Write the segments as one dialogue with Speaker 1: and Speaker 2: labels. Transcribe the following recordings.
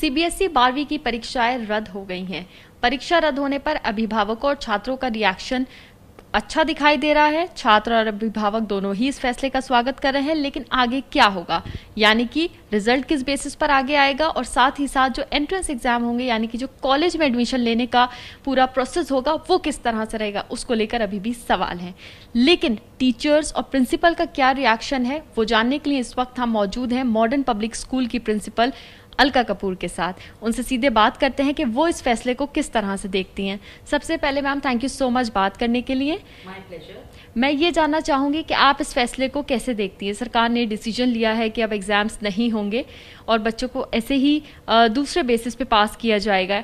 Speaker 1: CBSE बारहवीं की परीक्षाएं रद्द हो गई हैं परीक्षा रद्द होने पर अभिभावकों और छात्रों का रिएक्शन अच्छा दिखाई दे रहा है छात्र और अभिभावक दोनों ही इस फैसले का स्वागत कर रहे हैं लेकिन आगे क्या होगा यानी कि रिजल्ट किस बेसिस पर आगे आएगा और साथ ही साथ जो एंट्रेंस एग्जाम होंगे यानी कि जो कॉलेज में एडमिशन लेने का पूरा प्रोसेस होगा वो किस तरह से रहेगा उसको लेकर अभी भी सवाल है लेकिन टीचर्स और प्रिंसिपल का क्या रिएक्शन है वो जानने के लिए इस वक्त हम मौजूद हैं मॉडर्न पब्लिक स्कूल की प्रिंसिपल अलका कपूर के साथ उनसे सीधे बात करते हैं कि वो इस फैसले को किस तरह से देखती हैं सबसे पहले ma'am thank you so much बात करने के लिए मैं ये जानना चाहूंगी कि आप इस फैसले को कैसे देखती हैं सरकार ने डिसीजन लिया है कि अब एग्ज़ाम्स नहीं होंगे और बच्चों को ऐसे ही दूसरे बेसिस पे पास किया जाएगा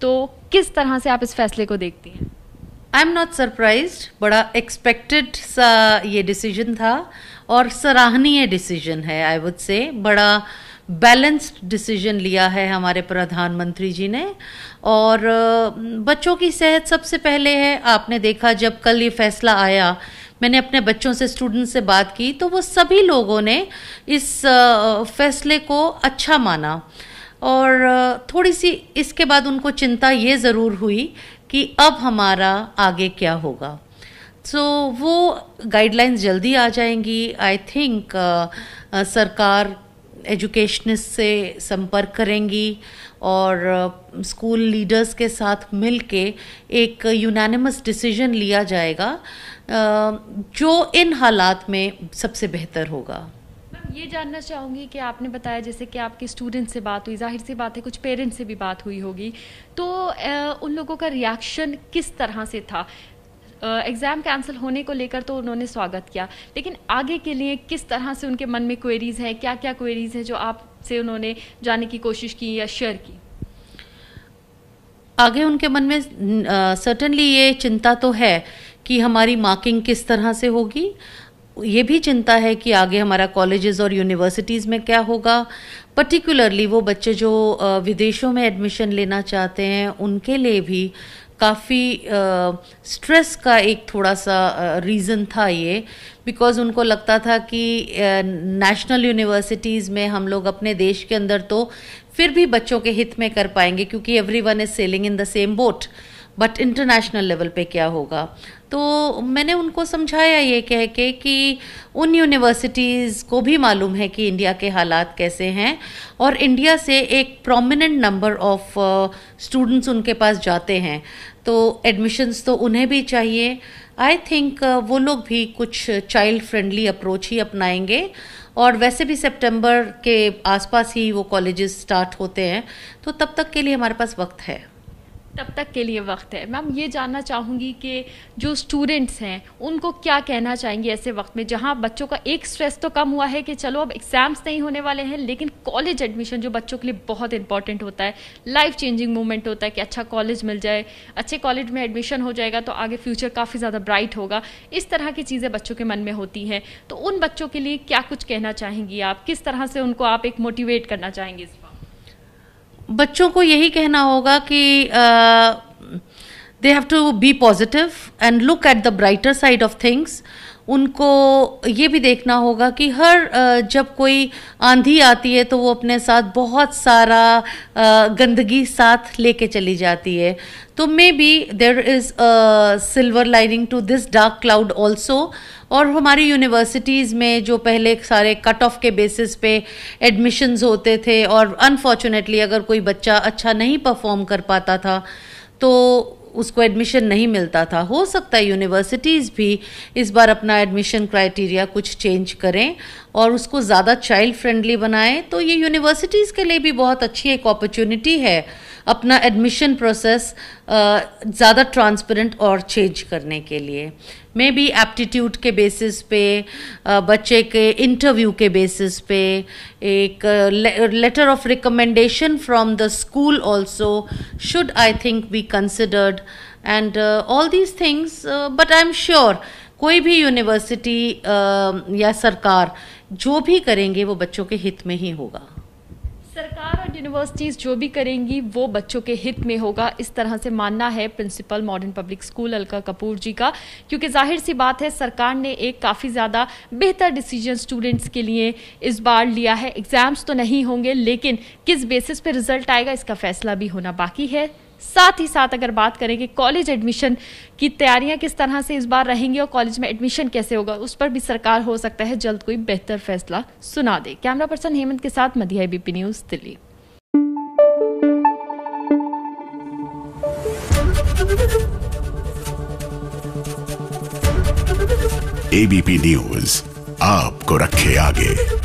Speaker 1: तो किस तरह से आप इस फैसले को देखती हैं
Speaker 2: आई एम नॉट सरप्राइज बड़ा एक्सपेक्टेड सा ये डिसीजन था और सराहनीय डिसीजन है आई वुड से बड़ा बैलेंस्ड डिसीजन लिया है हमारे प्रधानमंत्री जी ने और बच्चों की सेहत सबसे पहले है आपने देखा जब कल ये फैसला आया मैंने अपने बच्चों से स्टूडेंट से बात की तो वो सभी लोगों ने इस फैसले को अच्छा माना और थोड़ी सी इसके बाद उनको चिंता ये ज़रूर हुई कि अब हमारा आगे क्या होगा सो so, वो गाइडलाइंस जल्दी आ जाएंगी आई थिंक uh, uh, सरकार एजुकेशनिस्ट से संपर्क करेंगी और स्कूल लीडर्स के साथ मिल के एक यूनानिमस डिसीजन लिया जाएगा जो इन हालात में सबसे बेहतर होगा
Speaker 1: ये जानना चाहूँगी कि आपने बताया जैसे कि आपके स्टूडेंट से बात हुई जाहिर सी बात है कुछ पेरेंट्स से भी बात हुई होगी तो उन लोगों का रिएक्शन किस तरह से था एग्ज़ाम कैंसिल होने को लेकर तो उन्होंने स्वागत किया लेकिन आगे के लिए किस तरह से उनके मन में क्वेरीज़ हैं क्या क्या क्वेरीज़ हैं जो आपसे उन्होंने जाने की कोशिश की या शेयर की
Speaker 2: आगे उनके मन में सर्टनली ये चिंता तो है कि हमारी मार्किंग किस तरह से होगी ये भी चिंता है कि आगे हमारा कॉलेजेस और यूनिवर्सिटीज़ में क्या होगा पर्टिकुलरली वो बच्चे जो विदेशों में एडमिशन लेना चाहते हैं उनके लिए भी काफ़ी स्ट्रेस का एक थोड़ा सा रीज़न था ये बिकॉज़ उनको लगता था कि नेशनल यूनिवर्सिटीज़ में हम लोग अपने देश के अंदर तो फिर भी बच्चों के हित में कर पाएंगे क्योंकि everyone is sailing in the same boat but international level पे क्या होगा तो मैंने उनको समझाया ये कह के कि उन यूनिवर्सिटीज़ को भी मालूम है कि इंडिया के हालात कैसे हैं और इंडिया से एक प्रोमिनेंट नंबर ऑफ स्टूडेंट्स उनके पास जाते हैं तो एडमिशन्स तो उन्हें भी चाहिए आई थिंक uh, वो लोग भी कुछ चाइल्ड फ्रेंडली अप्रोच ही अपनाएंगे और वैसे भी सितंबर के आसपास ही वो कॉलेजेस स्टार्ट होते हैं तो तब तक के लिए हमारे पास वक्त है
Speaker 1: तब तक के लिए वक्त है मैम ये जानना चाहूँगी कि जो स्टूडेंट्स हैं उनको क्या कहना चाहेंगे ऐसे वक्त में जहाँ बच्चों का एक स्ट्रेस तो कम हुआ है कि चलो अब एग्ज़ाम्स नहीं होने वाले हैं लेकिन कॉलेज एडमिशन जो बच्चों के लिए बहुत इंपॉर्टेंट होता है लाइफ चेंजिंग मोमेंट होता है कि अच्छा कॉलेज मिल जाए अच्छे कॉलेज में एडमिशन हो जाएगा तो आगे फ्यूचर काफ़ी ज़्यादा ब्राइट होगा इस तरह की चीज़ें बच्चों के मन में होती हैं तो उन बच्चों के लिए क्या कुछ कहना चाहेंगी आप किस तरह से उनको आप एक मोटिवेट करना चाहेंगे इस वक्त
Speaker 2: बच्चों को यही कहना होगा कि they have to be positive and look at the brighter side of things उनको ये भी देखना होगा कि हर जब कोई आंधी आती है तो वो अपने साथ बहुत सारा गंदगी साथ लेके चली जाती है तो maybe there is silver lining to this dark cloud also और हमारी यूनिवर्सिटीज़ में जो पहले सारे कट ऑफ के बेसिस पे एडमिशन्स होते थे और अनफॉर्चुनेटली अगर कोई बच्चा अच्छा नहीं परफॉर्म कर पाता था तो उसको एडमिशन नहीं मिलता था हो सकता है यूनिवर्सिटीज़ भी इस बार अपना एडमिशन क्राइटेरिया कुछ चेंज करें और उसको ज़्यादा चाइल्ड फ्रेंडली बनाएं तो ये यूनिवर्सिटीज़ के लिए भी बहुत अच्छी एक अपॉर्चुनिटी है अपना एडमिशन प्रोसेस ज़्यादा ट्रांसपेरेंट और चेंज करने के लिए मे बी एप्टीट्यूड के बेसिस पे बच्चे के इंटरव्यू के बेसिस पे एक letter of recommendation from the school also should I think be considered and all these things but I am sure कोई भी यूनिवर्सिटी या सरकार जो भी करेंगे वो बच्चों के हित में ही होगा
Speaker 1: सरकार और यूनिवर्सिटीज़ जो भी करेंगी वो बच्चों के हित में होगा इस तरह से मानना है principal modern public school Alka Kapoor ji का क्योंकि जाहिर सी बात है सरकार ने एक काफ़ी ज़्यादा बेहतर डिसीजन स्टूडेंट्स के लिए इस बार लिया है एग्ज़ाम्स तो नहीं होंगे लेकिन किस बेसिस पे रिजल्ट आएगा इसका फैसला भी होना बाकी है साथ ही साथ अगर बात करें कि कॉलेज एडमिशन की तैयारियां किस तरह से इस बार रहेंगी और कॉलेज में एडमिशन कैसे होगा उस पर भी सरकार हो सकता है जल्द कोई बेहतर फैसला सुना दे कैमरा पर्सन हेमंत के साथ मध्य बीपी न्यूज दिल्ली एबीपी न्यूज आपको रखे आगे